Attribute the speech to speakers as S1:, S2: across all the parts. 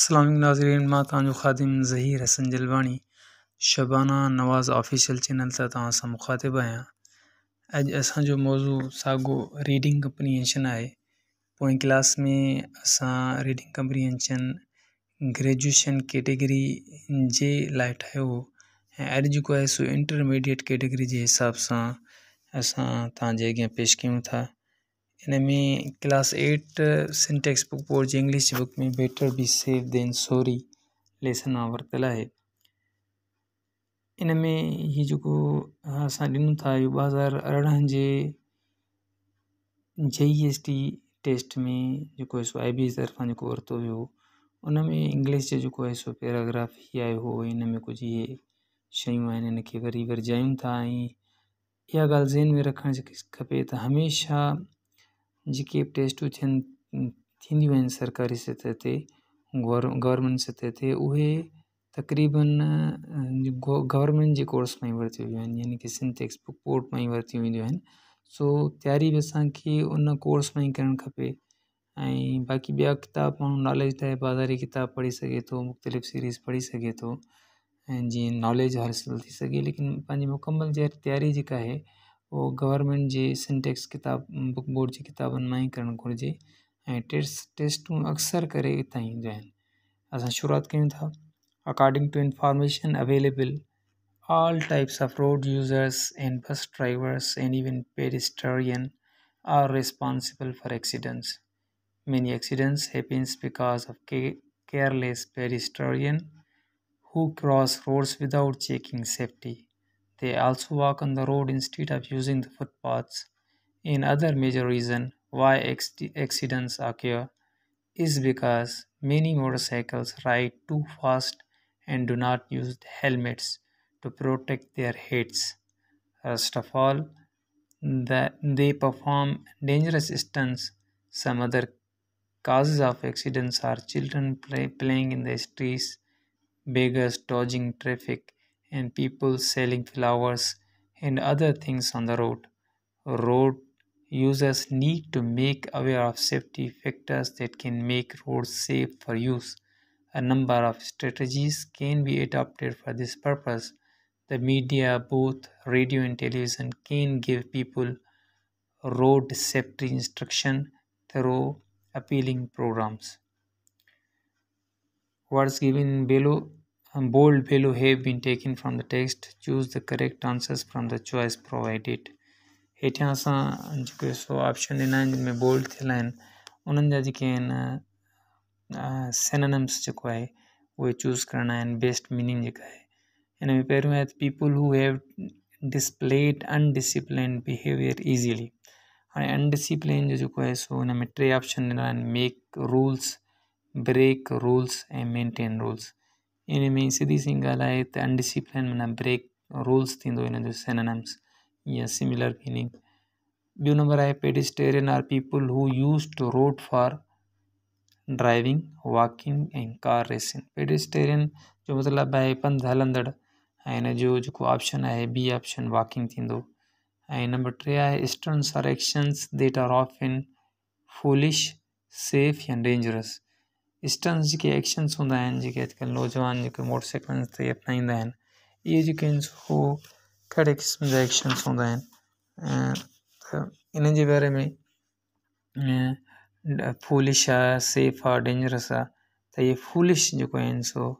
S1: असल नाज़रीन मां तव्हांजो ख़ादिम ज़हीर हसन जलवाणी शबाना नवाज़ ऑफिशियल चैनल सां तव्हां सां मुखातिबु आहियां अॼु असांजो मौज़ू साॻियो रीडिंग कंप्रीहेंशन आहे पोएं क्लास में असां रीडिंग कंप्रीहेंशन ग्रेजुएशन कैटेगरी जे लाइ ठाहियो हो ऐं अॼु जेको आहे सो इंटरमीडिएट कैटेगरी जे हिसाब सां असां तव्हांजे अॻियां पेश कयूं था इनमें क्लास एट सिंटेक्स बुक और इंग्लिश बुक में better be safe than sorry lesson आवर्तला है इनमें ये जो असां ॾिनो था इहो ॿ हज़ार अरिड़हं जेई एस टी टेस्ट में जेको सो आई बी एस तरफा जो हुयो उन में इंग्लिश जो जेको सो पैराग्राफ ही आयो हो हिन में कुझु इहे शयूं आहिनि हिन वरी वरजायूं था ऐं इहा ॻाल्हि में रखणु खपे त तो जी टेस्ट तो थियनि थींदियूं आहिनि सरकारी सतह ते गौर गवर्नमेंट सतह ते उहे तक़रीबन गवर्नमेंट जे कोर्स में ई वरिती वियूं आहिनि यानी की सिंटेक्स बुक पोर्ट मां ई वरिती वेंदियूं आहिनि सो तयारी बि असांखे उन कोर्स में ई करणु खपे ऐं बाक़ी ॿिया किताब माण्हू नॉलेज लाइ बाज़ारी किताब पढ़ी सघे थो तो, मुख़्तलिफ़ सीरीज़ पढ़ी सघे थो तो, ऐं जीअं नॉलेज हासिलु थी सघे लेकिन पंहिंजी मुकमल जे तयारी जेका आहे वो गवर्नमेंट के सिंटेक्स किताब बुक बोर्ड की किताब में ही करण घुर्ज टेस्टू अक्सर कर अस शुरुआत क्यों था according to information available all types of road users and bus drivers and even pedestrian are responsible for accidents many accidents happens because of careless pedestrian who cross roads without checking safety They also walk on the road instead of using the footpaths. Another major reason why accidents occur is because many motorcycles ride too fast and do not use helmets to protect their heads. First of all, the, they perform dangerous stunts. Some other causes of accidents are children play, playing in the streets, beggars dodging traffic, and people selling flowers and other things on the road. Road users need to make aware of safety factors that can make roads safe for use. A number of strategies can be adopted for this purpose. The media, both radio and television, can give people road safety instruction through appealing programs. Words given below bold below have been taken from the text choose the correct answers from the choice provided hetha sa so option ina me bold thila in unan ja jike uh, uh, synonyms jiko hai choose karna in best meaning jika hai and me pair people who have displayed undisciplined behavior easily and undisciplined jiko hai so na me tre option ina and make rules break rules and maintain rules इनमें सीधी सी ॻाल्हि undisciplined मैं break rules in हिन या similar meaning बो number आहे pedestrian are people who use to road for driving walking and car racing pedestrian जो मतलब है पंध हलंदड़ ऐं हिन जो ऑप्शन है बी ऑप्शन वॉकिंग थींदो नंबर टे है स्टर्न are actions that are often foolish safe and dangerous stunts जेके एक्शन्स हूंदा आहिनि जेके अॼुकल्ह नौजवान जेके मोटरसाइकिलनि ते अपनाईंदा आहिनि इहे जेके आहिनि कहिड़े क़िस्म जा एक्शन्स हूंदा आहिनि ऐं इन बारे में फूलिश आहे सेफ आहे डेंजरस आहे त इहे फूलिश जेको आहिनि सो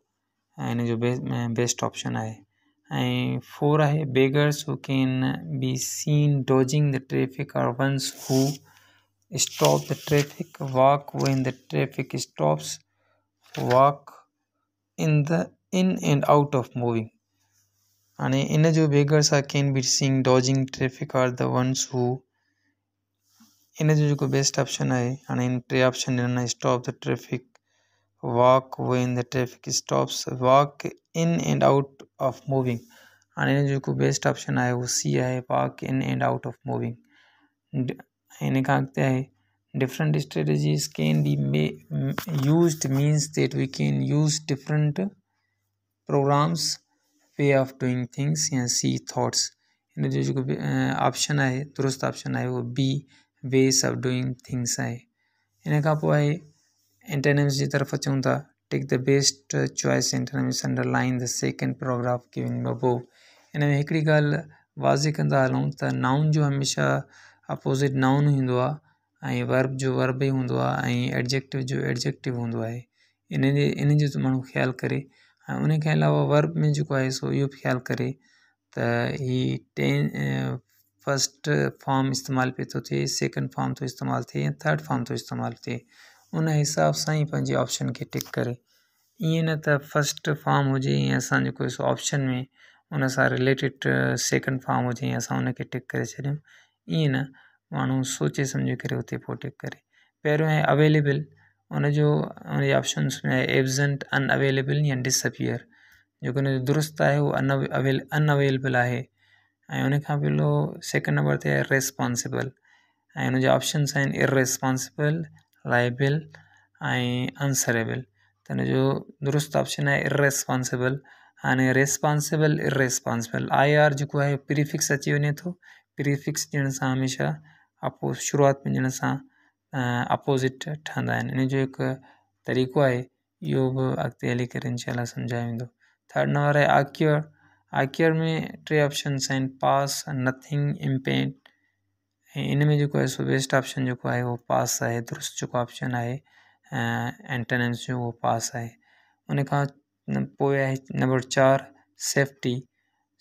S1: ऐं इन जो बे बेस्ट ऑप्शन आहे ऐं फोर आहे beggars who can be seen dodging the traffic are ones who stop the traffic walk when the traffic stops walk in the in and out of moving and in a job beggars are can be seen dodging traffic are the ones who इन जो को best option है अने इन टे option इन stop the traffic walk when the traffic stops walk in and out of moving अने इन जो को बेस्ट ऑप्शन है वो सी है walk in and out of moving यानी कहा गया है different strategies can be use means that we can use different programmes way of doing things या सी थाट्स यानी जो जो ऑप्शन आए दुरुस्त ऑप्शन आए वो बी वेस ऑफ डूइंग थिंग्स आए इन आए इंटरनेम्स की तरफ अचूँ था टेक द बेस्ट चॉइस इंटरनेम्स underline the second paragraph giving अबो इन में एक गाल वाज़े कह हलूँ तो नाउन जो हमेशा अपोज़िट नाउन ही वर्ब जो वर्ब ही हों आहे एडजेक्टिव जो एडजेक्टिव हों आहे इन जे इन जो माण्हू ख़्यालु उन अलावा वर्ब में जो है सो इहो बि ख़्यालु ही टेन फस्ट फॉम इस्तेमाल पे तो थे सेकेंड फॉम तो इस्तेमाल थे या थर्ड फॉम तो इस्तेमाल थे उन हिसाब से ही पंहिंजे ऑप्शन के टिक करें ईअं न त फस्ट फॉम हुजे या ऑप्शन में उन रिलेटेड रिलेटिड सेकेंड फॉम हुजे या टिक करे छॾियूं ईअं न माण्हू सोचे सम्झी करे हुते पोटेक करे पहिरियों आहे अवेलेबल उनजो जे ऑप्शन्स में आहे एब्ज़ेंट अनअवेलेबल या डिसअपियर जेको हुन जो दुरुस्त आहे उहो अनअवेलेबल आहे ऐं खां पहिरियों सेकेंड नंबर ते आहे रेस्पॉन्सिबल ऐं हुन जा ऑप्शन्स आहिनि इरिस्पोंसिबल लाइबल ऐं अनसरेबल त हुन जो दुरुस्त ऑप्शन आहे इररस्पोन्सिबल हाणे रेस्पॉन्सिबल इररिसपोंसेबल आई आर जेको आहे प्रीफिक्स अची वञे थो प्रीफिक्स ॾियण सां हमेशह अपोज़ शुरूआत में ॾियण सां अपोज़िट ठहंदा आहिनि इन जो हिकु तरीक़ो आहे इहो बि अॻिते हली करे इनजे अलाए सम्झायो वेंदो थर्ड नंबर आहे आक्यूअर आक्यर में टे ऑप्शन्स आहिनि पास नथिंग इमपेंट ऐं इन में जेको आहे सो वेस्ट ऑप्शन जेको आहे उहो पास आहे दुरुस्त जेको ऑप्शन आहे एंटेनेंस जो उहो पास आहे उनखां पोइ आहे नंबर चारि सेफ्टी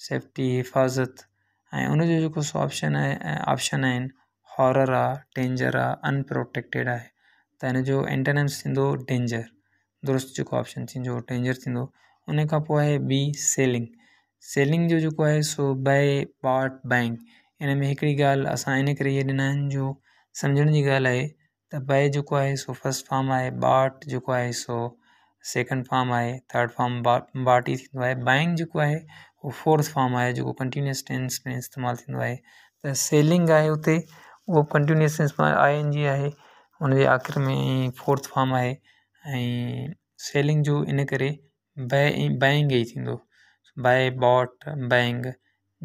S1: सेफ्टी हिफ़ाज़त ऐं उनजो जेको सो ऑप्शन आहे ऑप्शन आहिनि हॉरर आहे डेंजर आहे अनप्रोटेक्टेड आहे त हिन जो एंटरनेंस थींदो डेंजर दुरुस्त जेको ऑप्शन थींदो डेंजर थींदो उन खां पोइ आहे बी सेलिंग सेलिंग जो जेको आहे सो बय पार्ट बैंक हिन में हिकिड़ी ॻाल्हि असां इन करे इहे ॾिना आहिनि जो सम्झण जी ॻाल्हि आहे त बय जेको आहे सो फस्ट फॉर्म आहे बाट जेको आहे सो सैकेंड फॉर्म आहे थर्ड फॉर्म बाट बाट ई थींदो आहे जेको आहे उहो फोर्थ फॉर्म आहे जेको कंटिन्यूस टेंस में इस्तेमालु थींदो आहे त सेलिंग आहे उते उहो continuous tense I N G आहे उनजे आख़िर में फोर्थ फॉर्म आहे ऐं सेलिंग जो इन करे बाय बाइंग ई थींदो बाए बॉट बैंग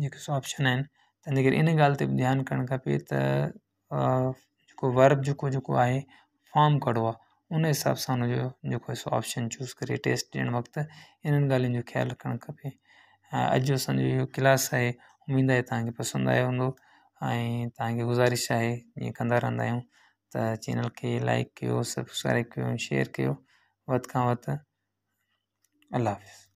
S1: जेके ऑप्शन आहिनि त करे इन ॻाल्हि ते बि ध्यानु करणु खपे त जेको वर्ब जेको जेको आहे फॉर्म कढो आहे उन हिसाब सां जेको ऑप्शन चूज़ करे टेस्ट ॾियणु वक़्तु इन्हनि ॻाल्हियुनि जो ख़्यालु अॼु असांजो इहो क्लास आहे उमेद आहे तव्हांखे पसंदि आयो हूंदो ऐं तव्हांखे गुज़ारिश आहे जीअं कंदा रहंदा आहियूं त चैनल खे लाइक कयो सब्सक्राइब कयो शेयर कयो वधि खां